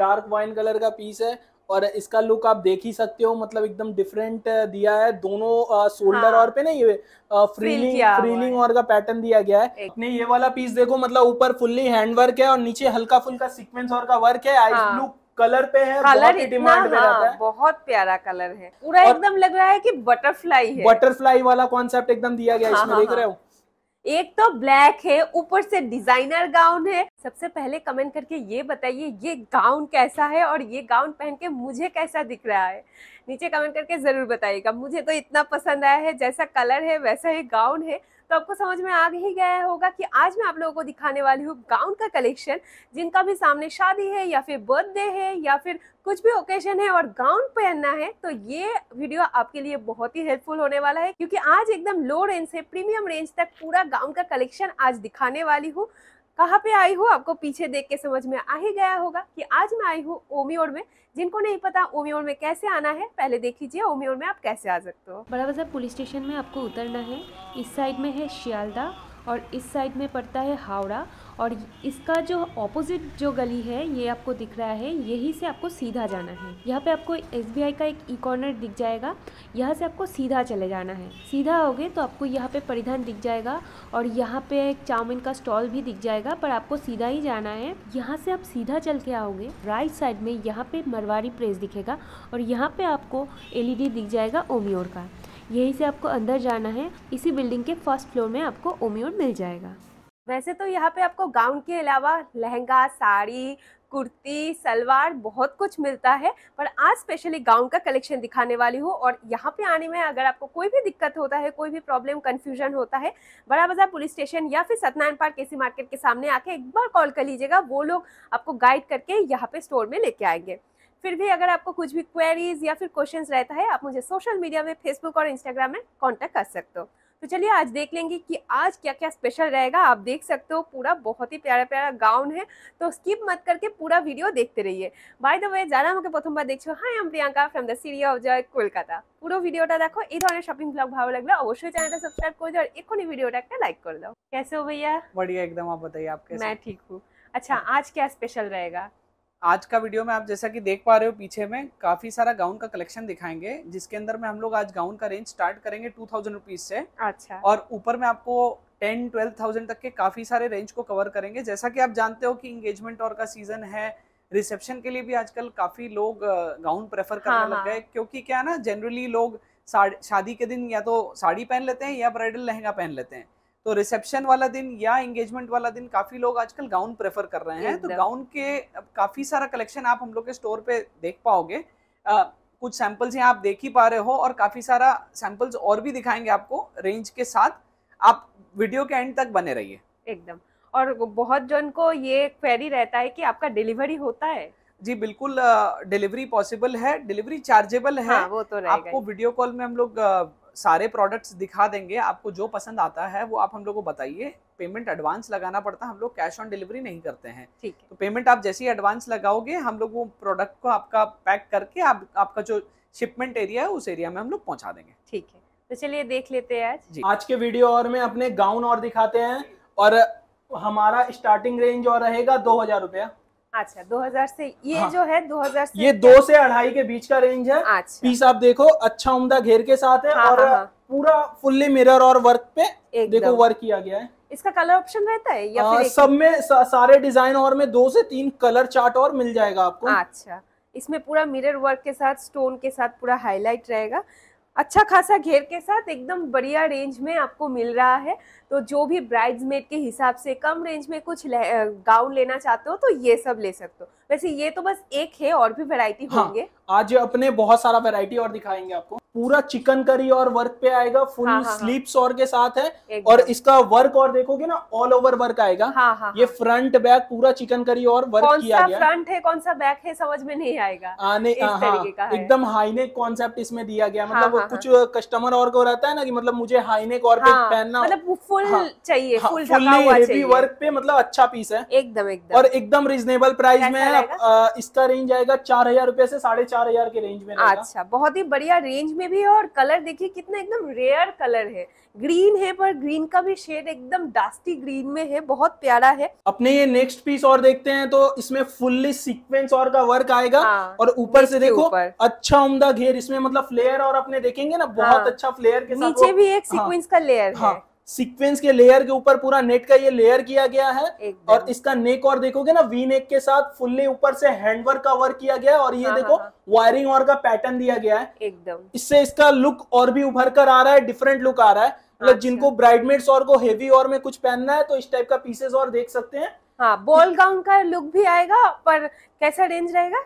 Dark wine colour का piece है और इसका लुक आप देख ही सकते हो मतलब एकदम डिफरेंट दिया है दोनों शोल्डर हाँ। और पे ना ये फ्रीलिंग फ्रीलिंग और का पैटर्न दिया गया है अपने ये वाला पीस देखो मतलब ऊपर फुल्ली हैंड वर्क है और नीचे हल्का फुल्का सीक्वेंस और का वर्क है आइस ब्लू हाँ। कलर पे है कलर बहुत डिमांड हाँ, रहता है बहुत प्यारा कलर है पूरा एकदम लग रहा है की बटरफ्लाई बटरफ्लाई वाला कॉन्सेप्ट एकदम दिया गया हाँ, इसमें हाँ, देख रहे हाँ। हो एक तो ब्लैक है ऊपर से डिजाइनर गाउन है सबसे पहले कमेंट करके ये बताइए ये गाउन कैसा है और ये गाउन पहन के मुझे कैसा दिख रहा है नीचे कमेंट करके ज़रूर बताइएगा मुझे तो इतना पसंद आया है जैसा कलर है वैसा ये गाउन है तो आपको समझ में आ ही गया होगा कि आज मैं आप लोगों को दिखाने वाली हूँ गाउन का कलेक्शन जिनका भी सामने शादी है या फिर बर्थडे है या फिर कुछ भी ओकेजन है और गाउन पहनना है तो ये वीडियो आपके लिए बहुत ही हेल्पफुल होने वाला है क्योंकि आज एकदम लो रेंज से प्रीमियम रेंज तक पूरा गाउन का कलेक्शन आज दिखाने वाली हूँ कहाँ पे आई हूँ आपको पीछे देख के समझ में आ ही गया होगा कि आज मैं आई हूँ ओमियोड में जिनको नहीं पता ओमियोड में कैसे आना है पहले देख लीजिए ओमियोर में आप कैसे आ सकते हो बड़ा बाजार पुलिस स्टेशन में आपको उतरना है इस साइड में है शियालदा और इस साइड में पड़ता है हावड़ा और इसका जो ऑपोजिट जो गली है ये आपको दिख रहा है यही से आपको सीधा जाना है यहाँ पे आपको एस का एक ई कॉर्नर दिख जाएगा यहाँ से आपको सीधा चले जाना है सीधा हो तो आपको यहाँ पे परिधान दिख जाएगा और यहाँ पे एक चाउमिन का स्टॉल भी दिख जाएगा पर आपको सीधा ही जाना है यहाँ से आप सीधा चल के आओगे राइट साइड में यहाँ पे मरवाड़ी प्रेस दिखेगा और यहाँ पे आपको एल e दिख जाएगा ओमियोर का यहीं से आपको अंदर जाना है इसी बिल्डिंग के फर्स्ट फ्लोर में आपको ओमियोर मिल जाएगा वैसे तो यहाँ पे आपको गाउन के अलावा लहंगा साड़ी कुर्ती सलवार बहुत कुछ मिलता है पर आज स्पेशली गाउन का कलेक्शन दिखाने वाली हूँ और यहाँ पे आने में अगर आपको कोई भी दिक्कत होता है कोई भी प्रॉब्लम कंफ्यूजन होता है बड़ा बाजार पुलिस स्टेशन या फिर सत्यनारायण पार्क केसी मार्केट के सामने आके एक बार कॉल कर लीजिएगा वो लोग आपको गाइड करके यहाँ पे स्टोर में लेके आएंगे फिर भी अगर आपको कुछ भी क्वेरीज या फिर क्वेश्चन रहता है आप मुझे सोशल मीडिया में फेसबुक और इंस्टाग्राम में कॉन्टैक्ट कर सकते हो तो चलिए आज देख लेंगे कि आज क्या क्या स्पेशल रहेगा आप देख सकते हो पूरा बहुत ही प्यारा प्यारा गाउन है तो स्किप मत करके पूरा वीडियो देखते रहिए बाय द वे ज्यादा मुझे प्रथम बार देखो hi am Priyanka from the city of joy Kolkata पूरा वीडियो देखो ये शॉपिंग ब्लॉग भाव लगे अवश्य चैनल सब्सक्राइब कर दो एक वीडियो लाइक कर दो कैसे हो भैया बढ़िया एकदम आप बताइए आप मैं ठीक हूँ अच्छा आज क्या स्पेशल रहेगा आज का वीडियो में आप जैसा कि देख पा रहे हो पीछे में काफी सारा गाउन का कलेक्शन दिखाएंगे जिसके अंदर में हम लोग आज गाउन का रेंज स्टार्ट करेंगे टू थाउजेंड रुपीज से अच्छा और ऊपर में आपको टेन ट्वेल्व थाउजेंड तक के काफी सारे रेंज को कवर करेंगे जैसा कि आप जानते हो कि इंगेजमेंट और का सीजन है रिसेप्शन के लिए भी आजकल काफी लोग गाउन प्रेफर करने हाँ, लग गए हाँ। क्योंकि क्या ना जनरली लोग शादी के दिन या तो साड़ी पहन लेते हैं या ब्राइडल लहंगा पहन लेते हैं तो रिसेप्शन वाला दिन या एंगेजमेंट वाला दिन काफी लोग आजकल गाउन प्रेफर कर रहे हैं तो गाउन के काफी सारा कलेक्शन आप हम लोग के स्टोर पे देख पाओगे आ, कुछ सैंपल्स यहाँ आप देख ही पा रहे हो और काफी सारा सैंपल्स और भी दिखाएंगे आपको रेंज के साथ आप वीडियो के एंड तक बने रहिए एकदम और बहुत जन को ये क्वेरी रहता है कि आपका डिलीवरी होता है जी बिल्कुल डिलीवरी पॉसिबल है डिलीवरी चार्जेबल है हाँ, वो तो आपको वीडियो कॉल में हम लोग सारे प्रोडक्ट्स दिखा देंगे आपको जो पसंद आता है वो आप हम लोग को बताइए पेमेंट एडवांस लगाना पड़ता है हम लोग कैश ऑन डिलीवरी नहीं करते हैं ठीक है तो पेमेंट आप जैसे ही एडवांस लगाओगे हम लोग वो प्रोडक्ट को आपका पैक करके आप आपका जो शिपमेंट एरिया है उस एरिया में हम लोग पहुँचा देंगे ठीक है तो चलिए देख लेते हैं आज आज के वीडियो और में अपने गाउन और दिखाते हैं और हमारा स्टार्टिंग रेंज और रहेगा दो हजार रुपया अच्छा 2000 से ये हाँ, जो है 2000 से ये दो से अढ़ाई के बीच का रेंज है अच्छा। पीस आप देखो अच्छा घेर के साथ है हाँ, और हाँ, हाँ। पूरा फुल्ली मिरर और वर्क पे देखो वर्क किया गया है इसका कलर ऑप्शन रहता है या आ, फिर सब में सा, सारे डिजाइन और में दो से तीन कलर चार्ट और मिल जाएगा आपको अच्छा इसमें पूरा मिरर वर्क के साथ स्टोन के साथ पूरा हाईलाइट रहेगा अच्छा खासा घेर के साथ एकदम बढ़िया रेंज में आपको मिल रहा है तो जो भी ब्राइड्समेड के हिसाब से कम रेंज में कुछ ले, गाउन लेना चाहते हो तो ये सब ले सकते हो वैसे ये तो बस एक है और भी वेरायटी हाँ, होंगे आज अपने बहुत सारा वेरायटी और दिखाएंगे आपको पूरा चिकन करी और वर्क पे आएगा फुल हाँ, हाँ, स्लीव्स हाँ। और के साथ है और इसका वर्क और देखोगे ना ऑल ओवर वर्क आएगा हाँ, हाँ, हाँ। ये फ्रंट बैक पूरा चिकन करी और वर्क कौन किया सा गया फ्रंट है कौन सा बैक है समझ में नहीं आएगा आने हाँ, हाँ एकदम हाईनेक कॉन्सेप्ट इसमें दिया गया मतलब कुछ कस्टमर और को रहता है ना कि मतलब मुझे हाईनेक और पहनना मतलब फुल हाँ, चाहिए हाँ, फुल ढका हुआ चाहिए वर्क पे मतलब अच्छा पीस है एकदम एकदम और एकदम रिजनेबल प्राइस में है इसका रेंज आएगा चार हजार रूपए से साढ़े चार हजार के रेंज में अच्छा बहुत ही बढ़िया रेंज में भी है और कलर देखिए कितना एकदम रेयर कलर है ग्रीन है पर ग्रीन का भी शेड एकदम डास्टी ग्रीन में है बहुत प्यारा है अपने ये नेक्स्ट पीस और देखते हैं तो इसमें फुल्ली सीक्वेंस और का वर्क आएगा हाँ, और ऊपर से देखो अच्छा उमदा घेर इसमें मतलब फ्लेयर और अपने देखेंगे ना बहुत हाँ, अच्छा फ्लेयर के साथ नीचे भी एक सीक्वेंस हाँ। का लेयर हाँ। है सीक्वेंस के लेयर के ऊपर पूरा नेट का ये लेयर किया गया है और इसका नेक और देखोगे ना वी नेक के साथ फुल्ली ऊपर से हैंडवर्क का वर्क किया गया और ये हाँ, हाँ, देखो हाँ, वायरिंग और का पैटर्न दिया गया है एकदम इससे इसका लुक और भी उभर कर आ रहा है डिफरेंट लुक आ रहा है मतलब अच्छा। जिनको ब्राइडमेट्स और को हेवी और में कुछ पहनना है तो इस टाइप का पीसेस और देख सकते हैं हाँ बॉल गाउन का लुक भी आएगा पर कैसा रेंज रहेगा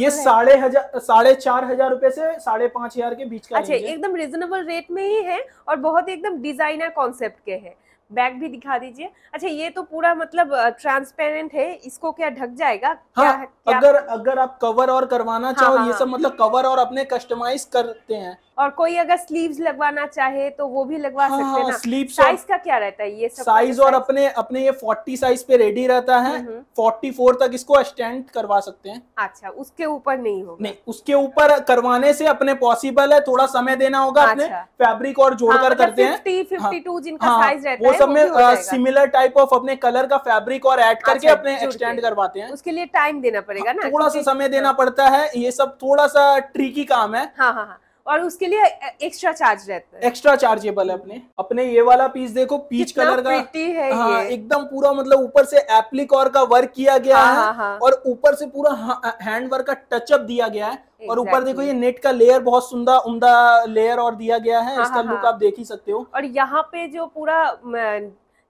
ये साढ़े हजार साढ़े चार हजार रूपए से साढ़े पांच हजार के बीच का अच्छा एकदम रिजनेबल रेट में ही है और बहुत एकदम डिजाइनर कॉन्सेप्ट के है बैग भी दिखा दीजिए अच्छा ये तो पूरा मतलब ट्रांसपेरेंट है इसको क्या ढक जाएगा क्या, हाँ, क्या अगर अगर आप कवर और करवाना हाँ, चाहो हाँ, ये सब मतलब कवर और अपने कस्टमाइज करते हैं और कोई अगर स्लीव्स लगवाना चाहे तो वो भी लगवा हाँ, सकते हैं स्लीव साइज का क्या रहता है ये सब साइज और अपने अपने ये 40 साइज पे रेडी रहता है 44 हम्म, हम्म। तक इसको एक्सटेंड करवा सकते हैं अच्छा उसके ऊपर नहीं होगा नहीं उसके ऊपर करवाने से अपने पॉसिबल है थोड़ा समय देना होगा अपने फैब्रिक अच्छा। और जोड़कर हाँ, मतलब करते हैं फिफ्टी फिफ्टी हाँ। जिनका साइज रहता है सब में सिमिलर टाइप ऑफ अपने कलर का फैब्रिक और ऐड करके अच्छा, अपने एक्सटेंड करवाते हैं उसके लिए टाइम देना पड़ेगा हाँ, ना थोड़ा सा समय देना हाँ। पड़ता है ये सब थोड़ा सा ट्रिकी काम है हाँ हाँ, हाँ। और उसके लिए एक्स्ट्रा चार्ज रहता है एक्स्ट्रा चार्जेबल है अपने अपने ये वाला पीस देखो पीच कलर का है हाँ, एकदम पूरा मतलब ऊपर से एप्लिकॉर का वर्क किया गया हाँ, है हाँ, हाँ। और ऊपर से पूरा हैंड वर्क का टचअप दिया गया है exactly. और ऊपर देखो ये नेट का लेयर बहुत सुंदर उमदा लेयर और दिया गया है हाँ, इसका हाँ, लुक हाँ। आप देख ही सकते हो और यहाँ पे जो पूरा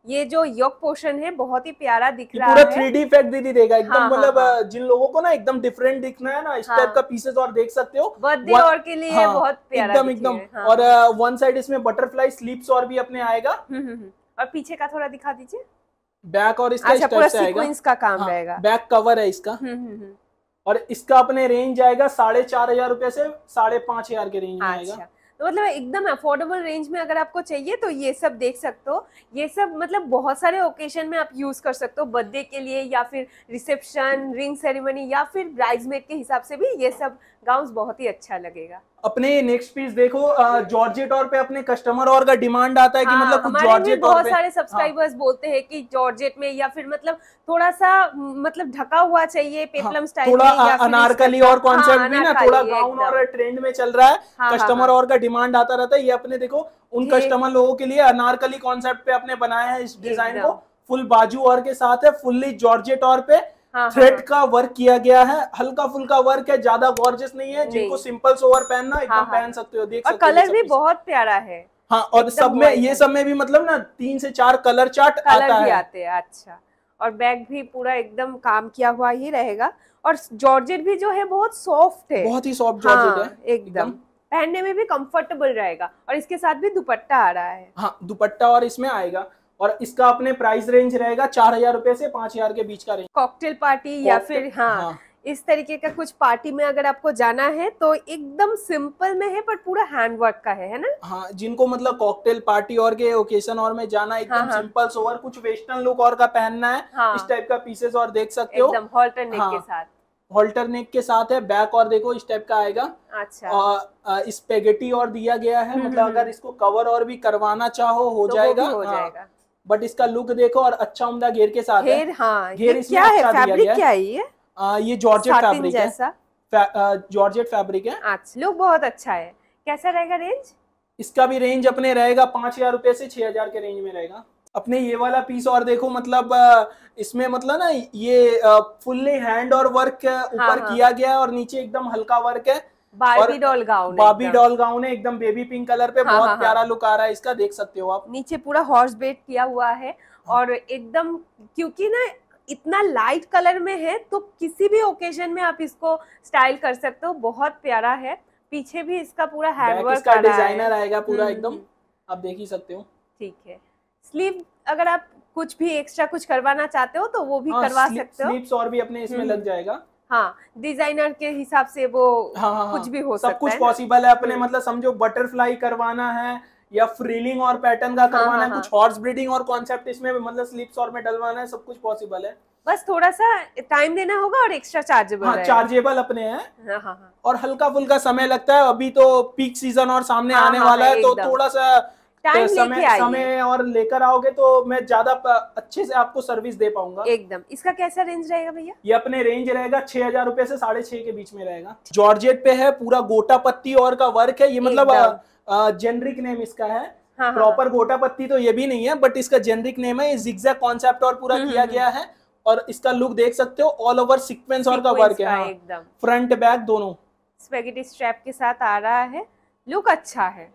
ये जो योग पोर्शन है बहुत ही प्यारा दिख रहा पूरा है पूरा थ्री इफेक्ट दीदी देगा एकदम हाँ, हाँ मतलब हाँ, हाँ. जिन लोगों को ना एकदम डिफरेंट दिखना है ना इस टाइप हाँ. का पीसेस और देख सकते हो बर्थडे और के लिए हाँ, बहुत प्यारा एकदम एकदम हाँ. और वन साइड इसमें बटरफ्लाई स्लीप्स और भी अपने आएगा हम्म, हम्म, हम्म। और पीछे का थोड़ा दिखा दीजिए बैक और इसका अच्छा, का काम हाँ, रहेगा बैक कवर है इसका और इसका अपने रेंज आएगा साढ़े चार हजार रूपए से साढ़े पांच हजार के रेंज में अच्छा। आएगा तो मतलब एकदम अफोर्डेबल रेंज में अगर आपको चाहिए तो ये सब देख सकते हो ये सब मतलब बहुत सारे ओकेजन में आप यूज़ कर सकते हो बर्थडे के लिए या फिर रिसेप्शन रिंग सेरेमनी या फिर ब्राइजमेड के हिसाब से भी ये सब गाउन बहुत ही अच्छा लगेगा अपने नेक्स्ट पीस देखो जॉर्जेट और पे अपने कस्टमर और का डिमांड आता है कि हाँ, मतलब कुछ हमारे जॉर्जेट बहुत सारे सब्सक्राइबर्स हाँ. बोलते हैं कि जॉर्जेट में या फिर मतलब थोड़ा सा मतलब ढका हुआ चाहिए पेपलम हाँ, स्टाइल थोड़ा अनारकली और कॉन्सेप्ट हाँ, भी ना थोड़ा गाउन और ट्रेंड में चल रहा है कस्टमर हाँ, हाँ, हाँ। और का डिमांड आता रहता है ये अपने देखो उन कस्टमर लोगों के लिए अनारकली कॉन्सेप्ट पे अपने बनाया है इस डिजाइन को फुल बाजू और के साथ है फुल्ली जॉर्जेट और पे थ्रेड हाँ, हाँ, हाँ, का वर्क किया गया है हल्का फुल्का वर्क है ज्यादा गॉर्जियस नहीं है जिनको सिंपल सोवर पहनना हाँ, एकदम पहन सकते हो देख और सकते कलर भी बहुत प्यारा है हाँ और सब में ये सब में भी मतलब ना तीन से चार कलर चार्ट कलर आता भी है। आते हैं अच्छा और बैग भी पूरा एकदम काम किया हुआ ही रहेगा और जॉर्जेट भी जो है बहुत सॉफ्ट है बहुत ही सॉफ्ट हाँ, जॉर्जेट है एकदम पहनने में भी कंफर्टेबल रहेगा और इसके साथ भी दुपट्टा आ रहा है हाँ दुपट्टा और इसमें आएगा और इसका अपने प्राइस रेंज रहेगा चार हजार रूपए से पांच हजार के बीच का रेंज कॉकटेल पार्टी या फिर हाँ, हाँ। इस तरीके का कुछ पार्टी में अगर आपको जाना है तो एकदम सिंपल में है पर पूरा हैंड वर्क का है है ना हाँ जिनको मतलब कॉकटेल पार्टी और के ओकेशन और में जाना हाँ, एकदम हाँ, सिंपल सोवर कुछ वेस्टर्न लुक और का पहनना है हाँ. इस टाइप का पीसेस और देख सकते हो एकदम नेक हाँ. के साथ होल्टर नेक के साथ है बैक और देखो इस टाइप का आएगा अच्छा और स्पेगेटी और दिया गया है मतलब हम्म, हम्म, अगर हम्म। इसको कवर और भी करवाना चाहो हो तो जाएगा हो हाँ। जाएगा बट इसका लुक देखो और अच्छा उमदा घेर के साथ घेर हाँ घेर क्या अच्छा है फैब्रिक क्या है ये आ, ये जॉर्जेट फैब्रिक है जॉर्जेट फैब्रिक है लुक अच्छा, बहुत अच्छा है कैसा रहेगा रेंज इसका भी रेंज अपने रहेगा पांच हजार रूपए से छह हजार के रेंज में रहेगा अपने ये वाला पीस और देखो मतलब इसमें मतलब ना ये फुल्ली हैंड और वर्क हाँ, ऊपर हाँ, हाँ. किया गया और नीचे एकदम हल्का वर्क है बाबी doll gown Barbie doll gown है एकदम बेबी पिंक कलर पे हाँ, बहुत हाँ, हाँ। प्यारा लुक आ रहा है इसका देख सकते हो आप नीचे पूरा हॉर्स बेट किया हुआ है और एकदम क्योंकि ना इतना लाइट कलर में है तो किसी भी ओकेजन में आप इसको स्टाइल कर सकते हो बहुत प्यारा है पीछे भी इसका पूरा हैंडवर्क का डिजाइनर आएगा पूरा हम्म, एकदम हम्म। आप देख ही सकते हो ठीक है स्लीव अगर आप कुछ भी एक्स्ट्रा कुछ करवाना चाहते हो तो वो भी आ, हाँ, करवा सकते हो स्लीव्स और भी अपने इसमें हम्म। लग जाएगा हाँ डिजाइनर के हिसाब से वो हाँ, हाँ, हाँ, कुछ भी हो सब सकता कुछ पॉसिबल है अपने हम्म। मतलब समझो बटरफ्लाई करवाना है या फ्रीलिंग और पैटर्न का हाँ, करवाना हाँ, है हाँ। कुछ हॉर्स ब्रीडिंग और कॉन्सेप्ट इसमें मतलब स्लिप्स और में डलवाना है सब कुछ पॉसिबल है बस थोड़ा सा टाइम देना होगा और एक्स्ट्रा चार्जेबल हाँ, चार्जेबल अपने हैं हाँ, हाँ, और हल्का फुल्का समय लगता है अभी तो पीक सीजन और सामने हाँ, आने हाँ, वाला है तो थोड़ा सा टाइम तो समय समय और लेकर आओगे तो मैं ज्यादा अच्छे से आपको सर्विस दे पाऊंगा एकदम इसका कैसा रेंज रहेगा भैया ये अपने रेंज रहेगा छह हजार रूपए से साढ़े छह के बीच में रहेगा जॉर्जेट पे है पूरा गोटा पत्ती और का वर्क है ये मतलब जेनरिक नेम इसका है हाँ, प्रॉपर हाँ, हाँ। गोटा पत्ती तो ये भी नहीं है बट इसका जेनरिक नेम है ये कॉन्सेप्ट और पूरा हम्म, किया हम्म, गया हम्म। है और इसका लुक देख सकते हो ऑल ओवर सिक्वेंस और का वर्क है फ्रंट बैक हाँ। दोनों स्पेगेटी स्ट्रैप के साथ आ रहा है लुक अच्छा है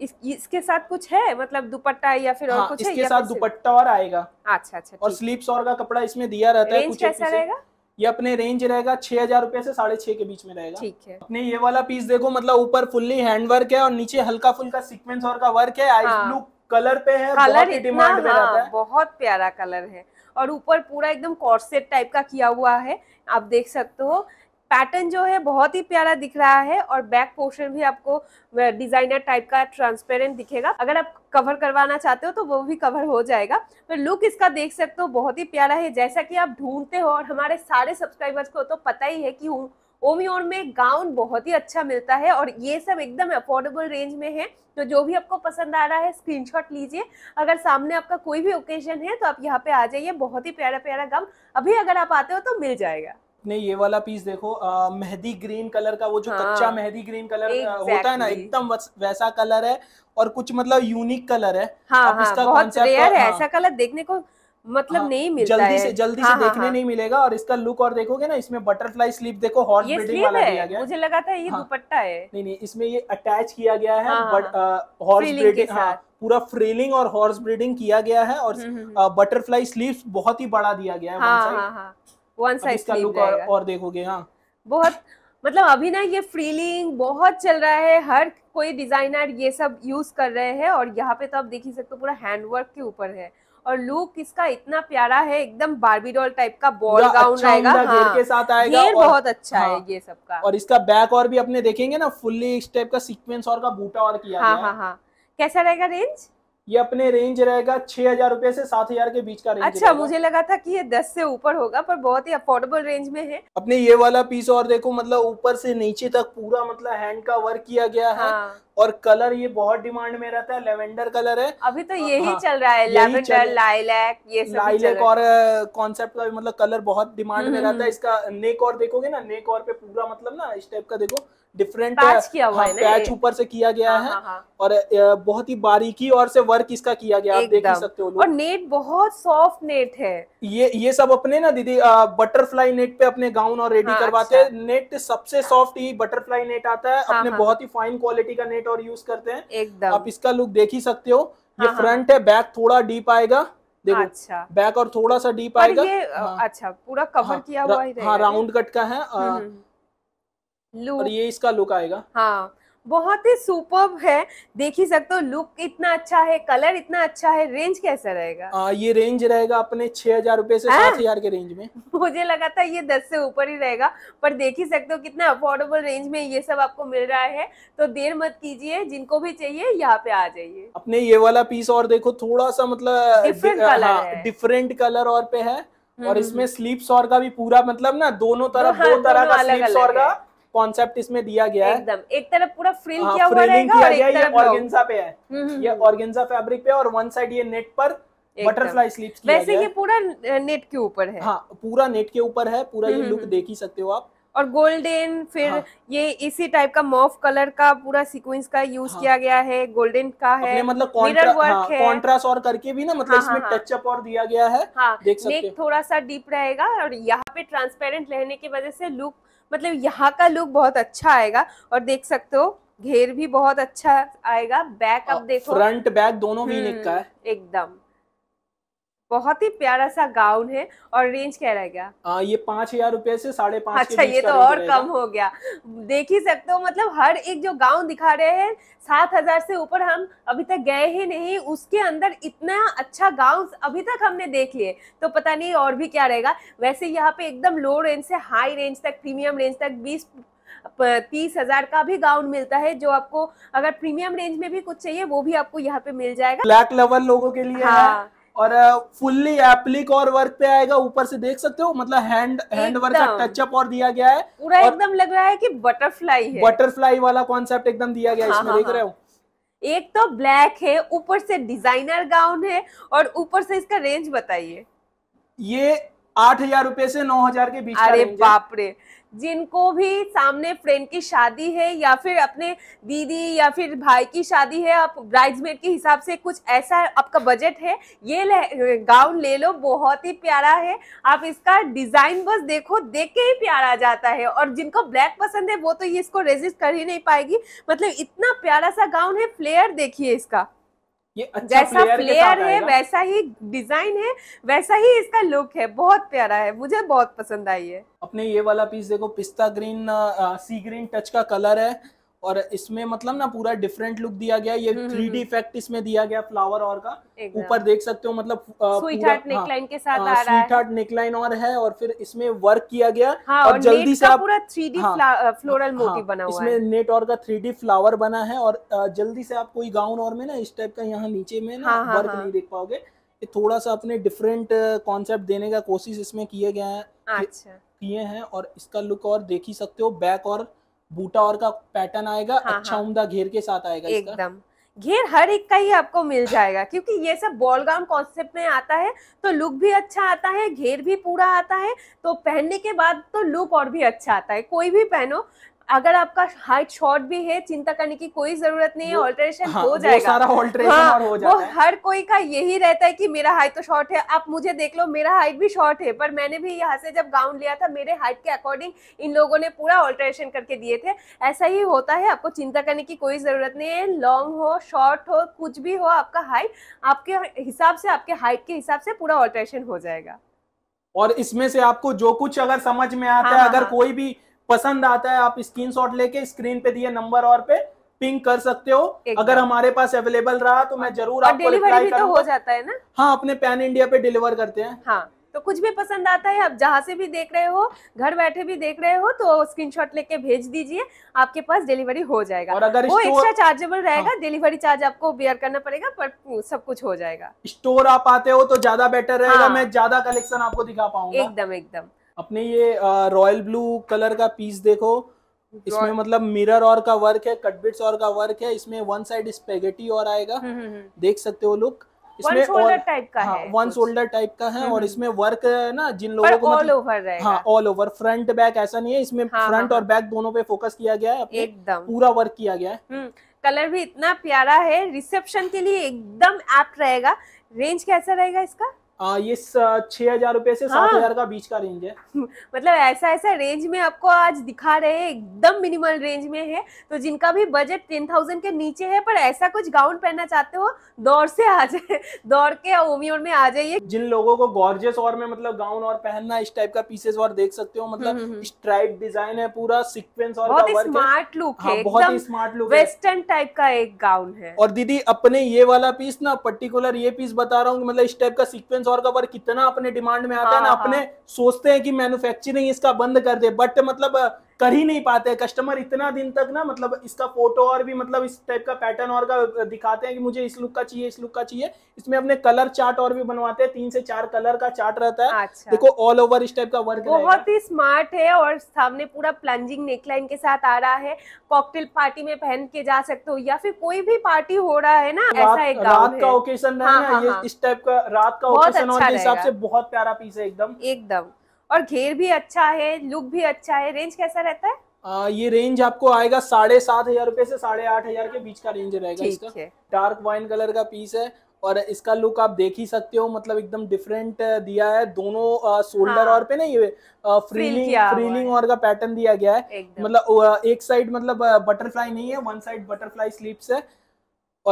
इस, इसके साथ कुछ है मतलब दुपट्टा या फिर हाँ, और कुछ इसके है साथ दुपट्टा और आएगा अच्छा अच्छा और स्लीप्स और का कपड़ा इसमें दिया रहता है कुछ कैसा रहेगा ये अपने रेंज रहेगा छह हजार रूपए से साढ़े छह के बीच में रहेगा ठीक है अपने ये वाला पीस देखो मतलब ऊपर फुल्ली हैंड वर्क है और नीचे हल्का फुल्का सिक्वेंस और का वर्क है आई ब्लू कलर पे है कलर डिमांड में रहता हाँ, है बहुत प्यारा कलर है और ऊपर पूरा एकदम कॉर्सेट टाइप का किया हुआ है आप देख सकते हो पैटर्न जो है बहुत ही प्यारा दिख रहा है और बैक पोर्शन भी आपको डिजाइनर टाइप का ट्रांसपेरेंट दिखेगा अगर आप कवर करवाना चाहते हो तो वो भी कवर हो जाएगा पर लुक इसका देख सकते हो बहुत ही प्यारा है जैसा कि आप ढूंढते हो और हमारे सारे सब्सक्राइबर्स को तो पता ही है कि ओमियोन में गाउन बहुत ही अच्छा मिलता है और ये सब एकदम अफोर्डेबल रेंज में है तो जो भी आपको पसंद आ रहा है स्क्रीनशॉट लीजिए अगर सामने आपका कोई भी ओकेजन है तो आप यहाँ पे आ जाइए बहुत ही प्यारा प्यारा गाउन अभी अगर आप आते हो तो मिल जाएगा अपने ये वाला पीस देखो आ, मेहंदी ग्रीन कलर का वो जो हाँ, कच्चा मेहंदी ग्रीन कलर exactly. होता है ना एकदम वैसा कलर है और कुछ मतलब यूनिक कलर है हाँ, आप हाँ, बहुत रेयर है हाँ, कलर देखने को मतलब हाँ, नहीं मिलता जल्दी है। से जल्दी हाँ, से हाँ, देखने हाँ, नहीं मिलेगा और इसका लुक और देखोगे ना इसमें बटरफ्लाई स्लीप देखो हॉर्स बीडिंग वाला दिया गया मुझे लगा था ये हाँ, दुपट्टा है नहीं नहीं इसमें ये अटैच किया गया है बट हॉर्स ब्रीडिंग पूरा फ्रेलिंग और हॉर्स ब्रीडिंग किया गया है और बटरफ्लाई हम्म, स्लीव हम्म, हम्म। बहुत ही बड़ा दिया गया है हाँ, वन साइड का लुक और, और देखोगे हाँ बहुत मतलब अभी ना ये फ्रीलिंग बहुत चल रहा है हर कोई डिजाइनर ये सब यूज कर रहे हैं और यहाँ पे तो आप देख ही सकते हो पूरा हैंडवर्क के ऊपर है और लुक इसका इतना प्यारा है एकदम बारबी डॉल टाइप का बॉल गाउन अच्छा रहेगा हाँ, के साथ आएगा और, बहुत अच्छा हाँ, है ये सबका और इसका बैक और भी अपने देखेंगे ना फुल्ली इस टाइप का सीक्वेंस और का बूटा और किया हाँ हाँ हाँ कैसा रहेगा रेंज ये अपने रेंज रहेगा छह हजार रूपए से सात हजार के बीच का रेंज अच्छा मुझे लगा था कि ये दस से ऊपर होगा पर बहुत ही अफोर्डेबल रेंज में है अपने ये वाला पीस और देखो मतलब ऊपर से नीचे तक पूरा मतलब हैंड का वर्क किया गया है हाँ। और कलर ये बहुत डिमांड में रहता है लेवेंडर कलर है अभी तो यही हाँ, चल रहा है लेवेंडर लाइलैक ये सब लाइलैक और कॉन्सेप्ट का मतलब कलर बहुत डिमांड में रहता है हम्म। इसका नेक और देखोगे ना नेक और पे पूरा मतलब ना इस टाइप का देखो डिफरेंट पैच किया हाँ, ऊपर से किया गया हाँ, है हाँ. हाँ। और बहुत ही बारीकी और से वर्क इसका किया गया आप देख सकते हो और नेट बहुत सॉफ्ट नेट है ये ये सब अपने ना दीदी बटरफ्लाई नेट पे अपने गाउन और रेडी हाँ, करवाते हैं अच्छा। नेट सबसे सॉफ्ट ही बटरफ्लाई नेट आता है हाँ, अपने हाँ, बहुत ही फाइन क्वालिटी का नेट और यूज करते हैं एकदम आप इसका लुक देख ही सकते हो ये हाँ, फ्रंट हाँ। है बैक थोड़ा डीप आएगा देखो अच्छा बैक और थोड़ा सा डीप आएगा हाँ। अच्छा पूरा कवर हाँ, किया हुआ हाँ राउंड कट का है और हम्म, हम्म, हम्म। ये इसका लुक आएगा हाँ बहुत ही सुपर है देख ही सकते हो लुक इतना अच्छा है कलर इतना अच्छा है रेंज कैसा रहेगा आ, ये रेंज रहेगा अपने छह हजार रूपए से हाँ। सात हजार के रेंज में मुझे लगा था ये दस से ऊपर ही रहेगा पर देख ही सकते हो कितना अफोर्डेबल रेंज में ये सब आपको मिल रहा है तो देर मत कीजिए जिनको भी चाहिए यहाँ पे आ जाइए अपने ये वाला पीस और देखो थोड़ा सा मतलब डिफरेंट कलर डिफरेंट कलर और पे है और हम्म। इसमें स्लीप सौर का भी पूरा मतलब ना दोनों तरफ हाँ, दो तरह का स्लीप सौर का कॉन्सेप्ट इसमें दिया गया है एकदम एक तरफ पूरा फ्रिल हाँ, किया हुआ रहेगा और एक तरफ ऑर्गेन्जा पे है हम्म, हम्म, ये हम्म। ऑर्गेन्जा फैब्रिक पे और वन साइड ये नेट पर बटरफ्लाई स्लीव्स किया वैसे ये पूरा नेट के ऊपर है हां पूरा नेट के ऊपर है पूरा ये लुक देख ही सकते हो आप और गोल्डन फिर हाँ। ये इसी टाइप का मॉफ कलर का पूरा सीक्वेंस का यूज हाँ। किया गया है गोल्डन का है मतलब मिरर वर्क हाँ, है कॉन्ट्रास्ट और करके भी ना मतलब हाँ, इसमें हाँ, टचअप हाँ। और दिया गया है हाँ, देख सकते नेक थोड़ा सा डीप रहेगा और यहाँ पे ट्रांसपेरेंट रहने की वजह से लुक मतलब यहाँ का लुक बहुत अच्छा आएगा और देख सकते हो घेर भी बहुत अच्छा आएगा बैक आप देखो फ्रंट बैक दोनों भी हम्म, निकल का है एकदम बहुत ही प्यारा सा गाउन है और रेंज क्या रहेगा आ, ये पाँच हजार रूपए से साढ़े पाँच अच्छा ये तो और कम हो गया देख ही सकते हो मतलब हर एक जो गाउन दिखा रहे हैं सात हजार से ऊपर हम अभी तक गए ही नहीं उसके अंदर इतना अच्छा गाउन अभी तक हमने देख लिए तो पता नहीं और भी क्या रहेगा वैसे यहाँ पे एकदम लो रेंज से हाई रेंज तक प्रीमियम रेंज तक बीस तीस हजार का भी गाउन मिलता है जो आपको अगर प्रीमियम रेंज में भी कुछ चाहिए वो भी आपको यहाँ पे मिल जाएगा ब्लैक लवर लोगों के लिए हाँ। और फुल्ली एप्लिक और वर्क पे आएगा ऊपर से देख सकते हो मतलब हैंड हैंड वर्क का टचअप और दिया गया है पूरा एकदम लग रहा है कि बटरफ्लाई है बटरफ्लाई वाला कॉन्सेप्ट एकदम दिया गया है हाँ, इसमें हाँ, देख हाँ। रहे हो एक तो ब्लैक है ऊपर से डिजाइनर गाउन है और ऊपर से इसका रेंज बताइए ये आठ हजार रूपए से नौ हजार के बीच अरे बापरे जिनको भी सामने फ्रेंड की शादी है या फिर अपने दीदी या फिर भाई की शादी है आप ब्राइड्समेड के हिसाब से कुछ ऐसा आपका बजट है ये गाउन ले लो बहुत ही प्यारा है आप इसका डिजाइन बस देखो देख के ही प्यारा आ जाता है और जिनको ब्लैक पसंद है वो तो ये इसको रेजिस्ट कर ही नहीं पाएगी मतलब इतना प्यारा सा गाउन है फ्लेयर देखिए इसका ये अच्छा जैसा फ्लेयर, है वैसा ही डिजाइन है वैसा ही इसका लुक है बहुत प्यारा है मुझे बहुत पसंद आई है अपने ये वाला पीस देखो पिस्ता ग्रीन आ, सी ग्रीन टच का कलर है और इसमें मतलब ना पूरा डिफरेंट लुक दिया गया ये थ्री डी इफेक्ट इसमें दिया गया फ्लावर और का ऊपर देख सकते हो मतलब स्वीट हार्ट नेकलाइन और है और फिर इसमें वर्क किया गया हाँ, और और जल्दी से पूरा थ्री डी फ्लोरल मोटिव बना हुआ इसमें नेट और का थ्री डी फ्लावर बना है और जल्दी से आप कोई गाउन और में ना इस टाइप का यहाँ नीचे में ना वर्क हाँ, हाँ, हाँ। नहीं देख पाओगे थोड़ा सा अपने डिफरेंट कॉन्सेप्ट देने का कोशिश इसमें किए गए हैं अच्छा। किए हैं और इसका लुक और देख ही सकते हो बैक और बूटा और का पैटर्न आएगा हाँ, अच्छा हाँ, उमदा घेर के साथ आएगा एकदम घेर हर एक का ही आपको मिल जाएगा क्योंकि ये सब बॉल गाउन कॉन्सेप्ट में आता है तो लुक भी अच्छा आता है घेर भी पूरा आता है तो पहनने के बाद तो लुक और भी अच्छा आता है कोई भी पहनो अगर आपका हाइट शॉर्ट भी है चिंता करने की कोई जरूरत नहीं है ऑल्टरेशन हाँ, हो जाएगा वो सारा ऑल्टरेशन हाँ, और हो जाता वो है। हर कोई का यही रहता है कि मेरा हाइट तो शॉर्ट है आप मुझे देख लो मेरा हाइट भी शॉर्ट है पर मैंने भी यहाँ से जब गाउन लिया था मेरे हाइट के अकॉर्डिंग इन लोगों ने पूरा ऑल्टरेशन करके दिए थे ऐसा ही होता है आपको चिंता करने की कोई जरूरत नहीं है लॉन्ग हो शॉर्ट हो कुछ भी हो आपका हाइट आपके हिसाब से आपके हाइट के हिसाब से पूरा ऑल्टरेशन हो जाएगा और इसमें से आपको जो कुछ अगर समझ में आता हाँ, है हाँ, अगर हाँ, कोई भी पसंद आता है आप शॉट लेके स्क्रीन पे दिए नंबर और पे पिंग कर सकते हो अगर हमारे पास अवेलेबल रहा तो मैं हाँ। जरूर आपको डिलीवरी भी तो हो जाता है ना हाँ अपने पैन इंडिया पे डिलीवर करते हैं हाँ तो कुछ भी पसंद आता है आप जहाँ से भी देख रहे हो घर बैठे भी देख रहे हो तो स्क्रीनशॉट लेके भेज दीजिए आपके पास डिलीवरी हो जाएगा और अगर वो एक्स्ट्रा चार्जेबल रहेगा हाँ। डिलीवरी चार्ज आपको बेयर करना पड़ेगा पर सब कुछ हो जाएगा स्टोर आप आते हो तो ज्यादा बेटर रहेगा हाँ। मैं ज्यादा कलेक्शन आपको दिखा पाऊंगा एकदम एकदम अपने ये रॉयल ब्लू कलर का पीस देखो इसमें मतलब मिरर और का वर्क है कटबिट्स और का वर्क है इसमें वन साइड स्पेगेटी और आएगा हम्म, हम्म, हम्म। देख सकते हो लुक इसमें और टाइप का हाँ, है वन शोल्डर टाइप का है और इसमें वर्क है ना जिन लोगों को ऑल मतलब- ओवर हाँ ऑल ओवर फ्रंट बैक ऐसा नहीं है इसमें हाँ, फ्रंट हाँ, और बैक दोनों पे फोकस किया गया है एकदम पूरा वर्क किया गया है कलर भी इतना प्यारा है रिसेप्शन के लिए एकदम एप्ट रहेगा रेंज कैसा रहेगा इसका आ, ये छह हजार रूपए से सात हाँ। हजार का बीच का रेंज है मतलब ऐसा ऐसा रेंज में आपको आज दिखा रहे हैं एकदम मिनिमल रेंज में है तो जिनका भी बजट टेन थाउजेंड के नीचे है पर ऐसा कुछ गाउन पहनना चाहते हो दौड़ से आ जाए दौड़ के और में आ जाइए जिन लोगों को गॉर्जेस और में मतलब गाउन और पहनना इस टाइप का पीसेस और देख सकते हो मतलब स्ट्राइप हम्म, हम्म, डिजाइन हम्म। है पूरा सिक्वेंस और बहुत स्मार्ट हाँ, लुक है बहुत ही स्मार्ट लुक वेस्टर्न टाइप का एक गाउन है और दीदी अपने ये वाला पीस ना पर्टिकुलर ये पीस बता रहा हूँ मतलब इस टाइप का सिक्वेंस सेंसर और कवर तो कितना अपने डिमांड में आता है ना हाँ, अपने हाँ। सोचते हैं कि मैन्युफैक्चरिंग इसका बंद कर दे बट मतलब कर ही नहीं पाते हैं कस्टमर इतना दिन तक ना मतलब इसका फोटो और भी मतलब इस टाइप का पैटर्न और का दिखाते हैं कि मुझे इस लुक का चाहिए इस लुक का चाहिए इसमें अपने कलर चार्ट और भी बनवाते हैं तीन से चार कलर का चार्ट रहता है अच्छा। देखो ऑल ओवर इस टाइप का वर्क बहुत ही स्मार्ट है और सामने पूरा प्लंजिंग नेकलाइन के साथ आ रहा है कॉकटेल पार्टी में पहन के जा सकते हो या फिर कोई भी पार्टी हो रहा है ना ऐसा एक रात का ओकेजन है हाँ, ना हाँ, ये हाँ। इस टाइप का रात का ओकेजन और अच्छा हिसाब से बहुत प्यारा पीस है एकदम एकदम और घेर भी अच्छा है लुक भी अच्छा है रेंज कैसा रहता है आ, ये रेंज आपको आएगा साढ़े सात हजार रूपए से साढ़े आठ हजार के बीच का रेंज रहेगा इसका डार्क वाइन कलर का पीस है और इसका लुक आप देख ही सकते हो मतलब एकदम डिफरेंट दिया है दोनों शोल्डर हाँ। और पे ना ये फ्रीलिंग फ्रीलिंग और का पैटर्न दिया गया है मतलब एक साइड मतलब बटरफ्लाई नहीं है वन साइड बटरफ्लाई स्लीव्स है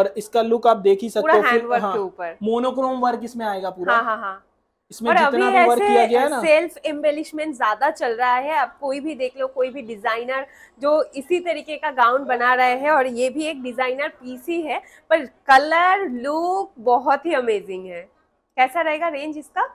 और इसका लुक आप देख ही सकते हो हाँ, मोनोक्रोम वर्क इसमें आएगा पूरा हाँ, हाँ, हाँ. इसमें और जितना अभी वर्क किया गया ना सेल्फ एम्बेलिशमेंट ज्यादा चल रहा है आप कोई भी देख लो कोई भी डिजाइनर जो इसी तरीके का गाउन बना रहे हैं और ये भी एक डिजाइनर पीस ही है पर कलर लुक बहुत ही अमेजिंग है कैसा रहेगा रेंज इसका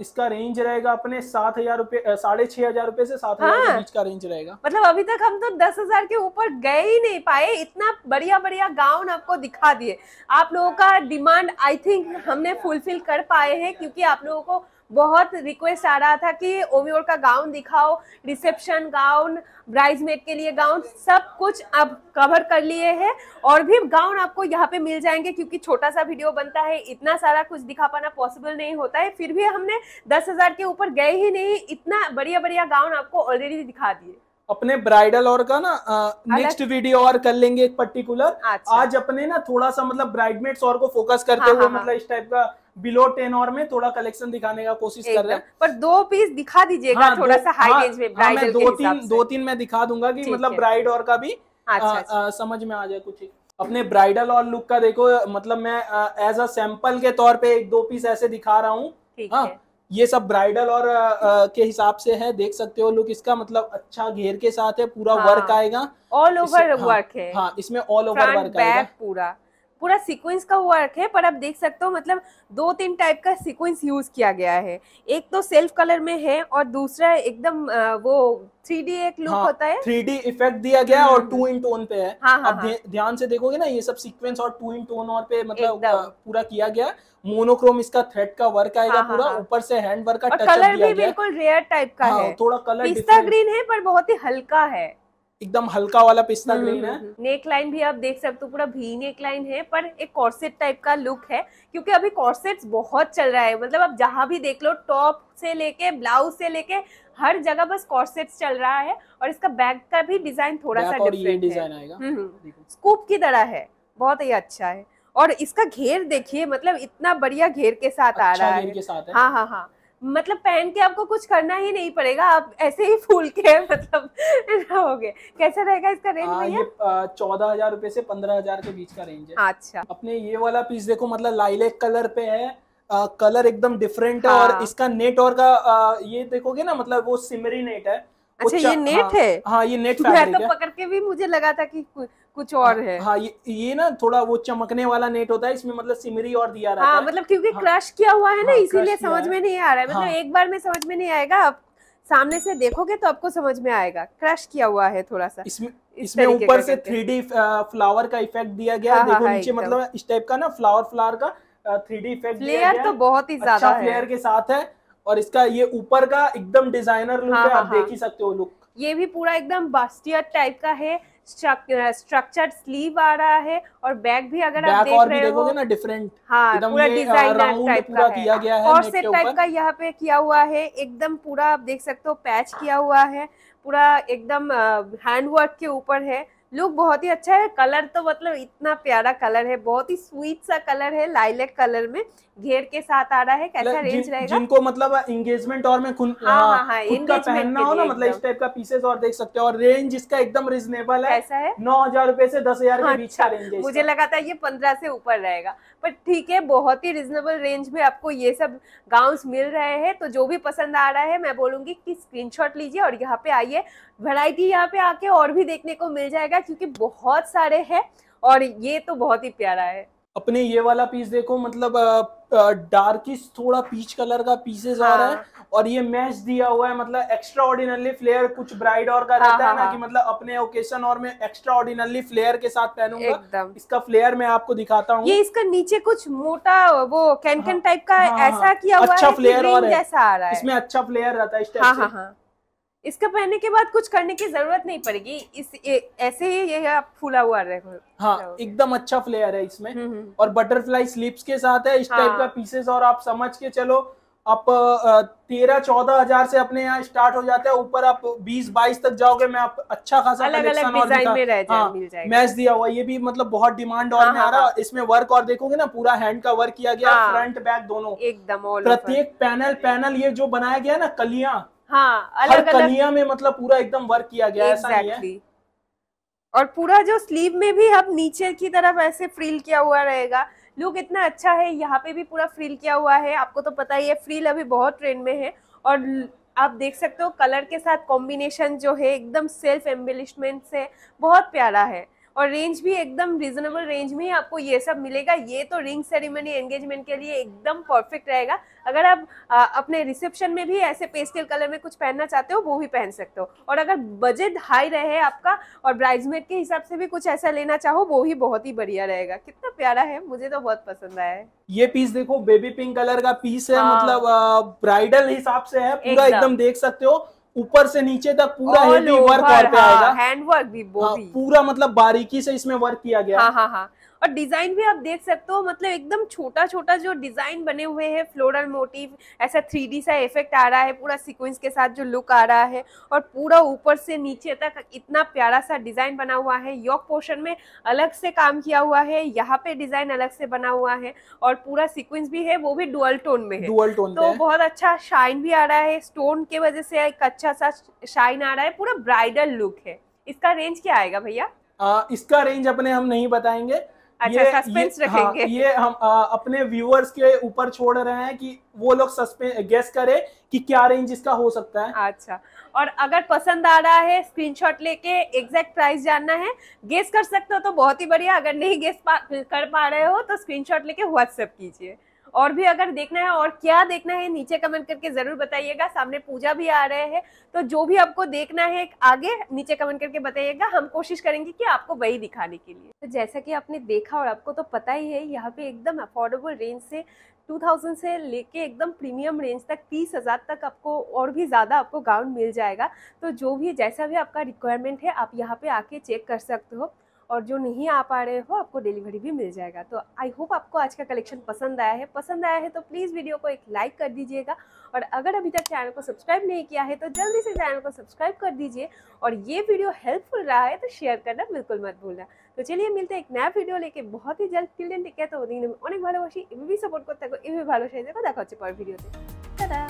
इसका रेंज रहेगा अपने सात हजार रूपए साढ़े छह हजार रूपए से सात हजार हाँ। बीच का रेंज रहेगा मतलब अभी तक हम तो दस हजार के ऊपर गए ही नहीं पाए इतना बढ़िया बढ़िया गाउन आपको दिखा दिए आप लोगों का डिमांड आई थिंक हमने फुलफिल कर पाए हैं क्योंकि आप लोगों को बहुत रिक्वेस्ट आ रहा था कि ओवीओर का गाउन दिखाओ रिसेप्शन गाउन ब्राइजमेड के लिए गाउन सब कुछ अब कवर कर लिए हैं और भी गाउन आपको यहाँ पे मिल जाएंगे क्योंकि छोटा सा वीडियो बनता है इतना सारा कुछ दिखा पाना पॉसिबल नहीं होता है फिर भी हमने दस हजार के ऊपर गए ही नहीं इतना बढ़िया बढ़िया गाउन आपको ऑलरेडी दिखा दिए अपने ब्राइडल और का ना नेक्स्ट वीडियो और कर लेंगे एक पर्टिकुलर अच्छा। आज अपने ना थोड़ा सा मतलब ब्राइडमेट्स और को फोकस करते हाँ, हुए हाँ, मतलब हाँ। इस टाइप का बिलो टेन और में थोड़ा कलेक्शन दिखाने का कोशिश कर रहे हैं पर दो पीस दिखा दीजिएगा हाँ, थोड़ा सा हाई रेंज में हाँ, मैं दो तीन दो तीन मैं दिखा दूंगा कि मतलब ब्राइड और का भी अच्छा, अच्छा। समझ में आ जाए कुछ अपने ब्राइडल और लुक का देखो मतलब मैं एज अ सैंपल के तौर पे एक दो पीस ऐसे दिखा रहा हूँ हाँ, ये सब ब्राइडल और आ, के हिसाब से है देख सकते हो लुक इसका मतलब अच्छा घेर के साथ है पूरा हाँ, वर्क आएगा ऑल ओवर वर्क है हाँ इसमें ऑल ओवर वर्क आएगा पूरा पूरा सीक्वेंस का वर्क है पर आप देख सकते हो मतलब दो तीन टाइप का सीक्वेंस यूज़ किया गया है एक तो सेल्फ कलर में है और दूसरा एकदम वो थ्री डी एक लुक हाँ, होता है थ्री डी इफेक्ट दिया गया और टू इन टोन पे है हाँ, हाँ, हाँ. ध्यान से देखोगे ना ये सब सीक्वेंस और टू इन टोन और पे मतलब पूरा किया गया मोनोक्रोम इसका थ्रेड का वर्क आएगा हाँ, हाँ पूरा हाँ। ऊपर से हैंड वर्क का कलर भी बिल्कुल रेयर टाइप का हाँ, है थोड़ा कलर पिस्ता ग्रीन है पर बहुत ही हल्का है एकदम हल्का वाला पिस्ता ग्रीन हम्म, हम्म, है हम्म। नेक लाइन भी आप देख सकते हो पूरा भी नेक लाइन है पर एक कॉर्सेट टाइप का लुक है क्योंकि अभी कॉर्सेट बहुत चल रहा है मतलब आप जहाँ भी देख लो टॉप से लेके ब्लाउज से लेके हर जगह बस कॉर्सेट चल रहा है और इसका बैग का भी डिजाइन थोड़ा सा डिफरेंट आएगा स्कूप की तरह है बहुत ही अच्छा है और इसका घेर देखिए मतलब इतना बढ़िया घेर के साथ अच्छा आ रहा है, है हाँ हाँ हाँ मतलब पहन के आपको कुछ करना ही नहीं पड़ेगा आप ऐसे ही फूल के मतलब रहोगे कैसा रहेगा इसका रेंज हाँ, ये चौदह हजार रूपए से पंद्रह हजार के बीच का रेंज है अच्छा अपने ये वाला पीस देखो मतलब लाइलेक कलर पे है आ, कलर एकदम डिफरेंट हाँ। है और हाँ। इसका नेट और का आ, ये देखोगे ना मतलब वो सिमरी नेट है अच्छा ये नेट हाँ, है हाँ ये नेट मैं तो पकड़ के भी मुझे लगा था कि कुछ और है हाँ ये, ये ना थोड़ा वो चमकने वाला नेट होता है इसमें मतलब सिमरी और दिया रहता हाँ, है मतलब क्योंकि हाँ, क्रश किया हुआ है ना हाँ, इसीलिए समझ में नहीं आ रहा है मतलब हाँ। एक बार में समझ में नहीं आएगा आप सामने से देखोगे तो आपको समझ में आएगा क्रश किया हुआ है थोड़ा सा इसमें इसमें ऊपर से थ्री डी फ्लावर का इफेक्ट दिया गया हाँ, हाँ देखो हाँ, नीचे मतलब इस टाइप का ना फ्लावर फ्लावर का थ्री डी इफेक्ट लेयर तो बहुत ही अच्छा ज्यादा फ्लेयर के साथ है और इसका ये ऊपर का एकदम डिजाइनर लुक है आप देख ही सकते हो लुक ये भी पूरा एकदम बास्टियर टाइप का है स्ट्रक्चर्ड स्लीव uh, आ रहा है और बैग भी अगर आप देख रहे हो ना डिफरेंट हाँ पूरा डिजाइनर टाइप uh, का किया गया है और से टाइप का यहाँ पे किया हुआ है एकदम पूरा आप देख सकते हो पैच किया हुआ है पूरा एकदम हैंड uh, वर्क के ऊपर है लुक बहुत ही अच्छा है कलर तो मतलब इतना प्यारा कलर है बहुत ही स्वीट सा कलर है लाइलेक कलर में घेर के साथ आ रहा है कैसा रेंज मतलब जिन, रहेगा जिनको मतलब इंगेजमेंट और में खुद हाँ, हाँ, हाँ, हाँ का पहनना हो ना मतलब इस टाइप का पीसेस और देख सकते हो और रेंज इसका एकदम रिजनेबल है ऐसा है नौ हजार रूपए से दस हजार के हाँ, बीच अच्छा। है मुझे लगा था ये पंद्रह से ऊपर रहेगा पर ठीक है बहुत ही रिजनेबल रेंज में आपको ये सब गाउन मिल रहे हैं तो जो भी पसंद आ रहा है मैं बोलूंगी की स्क्रीन लीजिए और यहाँ पे आइए वेराइटी यहाँ पे आके और भी देखने को मिल जाएगा जाएगा क्योंकि बहुत सारे हैं और ये तो बहुत ही प्यारा है अपने ये वाला पीस देखो मतलब डार्किश थोड़ा पीच कलर का पीसेस हाँ। आ रहा है हाँ। और ये मैच दिया हुआ है मतलब एक्स्ट्रा ऑर्डिनरली फ्लेयर कुछ ब्राइड और का हाँ, रहता हाँ, है ना हाँ। कि मतलब अपने ओकेशन और मैं एक्स्ट्रा ऑर्डिनरली फ्लेयर के साथ पहनूंगा इसका फ्लेयर मैं आपको दिखाता हूँ ये इसका नीचे कुछ मोटा वो कैनकन टाइप का ऐसा किया हुआ अच्छा फ्लेयर और जैसा आ रहा है इसमें अच्छा फ्लेयर रहता है इसका पहनने के बाद कुछ करने की जरूरत नहीं पड़ेगी इस ए, ऐसे ही ये आप फूला हुआ रहे हाँ एकदम अच्छा फ्लेयर है इसमें हम्म, हम्म। और बटरफ्लाई स्लीप्स के साथ है इस हाँ। टाइप का पीसेस और आप समझ के चलो आप तेरह चौदह हजार से अपने यहाँ स्टार्ट हो जाता है ऊपर आप बीस बाईस तक जाओगे मैं आप अच्छा खासा अलग अलग डिजाइन में रह हाँ, मैच दिया हुआ ये भी मतलब बहुत डिमांड और हाँ, में हाँ, आ रहा हाँ, इसमें वर्क और देखोगे ना पूरा हैंड का वर्क किया गया हाँ, फ्रंट बैक दोनों एकदम प्रत्येक पैनल पैनल ये जो बनाया गया ना कलिया हाँ अलग अलग कलिया में मतलब पूरा एकदम वर्क किया गया exactly. ऐसा नहीं है और पूरा जो स्लीव में भी अब नीचे की तरफ ऐसे फ्रील किया हुआ रहेगा लुक इतना अच्छा है यहाँ पे भी पूरा फ्रील किया हुआ है आपको तो पता ही है फ्रील अभी बहुत ट्रेंड में है और आप देख सकते हो कलर के साथ कॉम्बिनेशन जो है एकदम सेल्फ एम्बेलिशमेंट से बहुत प्यारा है और रेंज भी एकदम रिजनेबल रेंज में ही आपको ये सब मिलेगा ये तो रिंग सेरेमनी एंगेजमेंट के लिए एकदम परफेक्ट रहेगा अगर आप आ, अपने रिसेप्शन में भी ऐसे पेस्टल कलर में कुछ पहनना चाहते हो वो भी पहन सकते हो और अगर बजट हाई रहे आपका और ब्राइड्समेड के हिसाब से भी कुछ ऐसा लेना चाहो वो भी बहुत ही बढ़िया रहेगा कितना प्यारा है मुझे तो बहुत पसंद आया है ये पीस देखो बेबी पिंक कलर का पीस है हाँ। मतलब ब्राइडल हिसाब से है पूरा एकदम देख सकते हो ऊपर से नीचे तक पूरा वर्क और हाँ, आएगा हैंड वर्क भी वो हाँ, भी पूरा मतलब बारीकी से इसमें वर्क किया गया हाँ हाँ हाँ और डिज़ाइन भी आप देख सकते हो मतलब एकदम छोटा छोटा जो डिज़ाइन बने हुए हैं फ्लोरल मोटिव ऐसा थ्री सा इफेक्ट आ रहा है पूरा सीक्वेंस के साथ जो लुक आ रहा है और पूरा ऊपर से नीचे तक इतना प्यारा सा डिज़ाइन बना हुआ है योग पोर्शन में अलग से काम किया हुआ है यहाँ पे डिज़ाइन अलग से बना हुआ है और पूरा सिक्वेंस भी है वो भी डुअल टोन में है डुअल टोन तो बहुत अच्छा शाइन भी आ रहा है स्टोन के वजह से एक अच्छा सा शाइन आ रहा है पूरा ब्राइडल लुक है इसका रेंज क्या आएगा भैया इसका रेंज अपने हम नहीं बताएंगे अच्छा सस्पेंस हाँ, रखेंगे हाँ, ये हम आ, अपने व्यूअर्स के ऊपर छोड़ रहे हैं कि वो लोग सस्पेंस गेस करें कि क्या रेंज इसका हो सकता है अच्छा और अगर पसंद आ रहा है स्क्रीनशॉट लेके एग्जैक्ट प्राइस जानना है गेस कर सकते हो तो बहुत ही बढ़िया अगर नहीं गेस पा, कर पा रहे हो तो स्क्रीनशॉट लेके व्हाट्सएप कीजिए और भी अगर देखना है और क्या देखना है नीचे कमेंट करके जरूर बताइएगा सामने पूजा भी आ रहे हैं तो जो भी आपको देखना है आगे नीचे कमेंट करके बताइएगा हम कोशिश करेंगे कि आपको वही दिखाने के लिए तो जैसा कि आपने देखा और आपको तो पता ही है यहाँ पे एकदम अफोर्डेबल रेंज से 2000 से लेके एकदम प्रीमियम रेंज तक तीस हज़ार तक आपको और भी ज़्यादा आपको गाउन मिल जाएगा तो जो भी जैसा भी आपका रिक्वायरमेंट है आप यहाँ पे आके चेक कर सकते हो और जो नहीं आ पा रहे हो आपको डिलीवरी भी मिल जाएगा तो आई होप आपको आज का कलेक्शन पसंद आया है पसंद आया है तो प्लीज़ वीडियो को एक लाइक कर दीजिएगा और अगर अभी तक चैनल को सब्सक्राइब नहीं किया है तो जल्दी से चैनल को सब्सक्राइब कर दीजिए और ये वीडियो हेल्पफुल रहा है तो शेयर करना बिल्कुल मत भूलना তো চলিয়ে মিলতে এক নয়া ভিডিও লেকে বহুত হি জলদ কিলডেন টিকে তো ওদিন অনেক ভালোবাসি এভাবেই সাপোর্ট सपोर्ट करते এভাবে ভালো সাইজ देखो देखा হচ্ছে वीडियो से दादा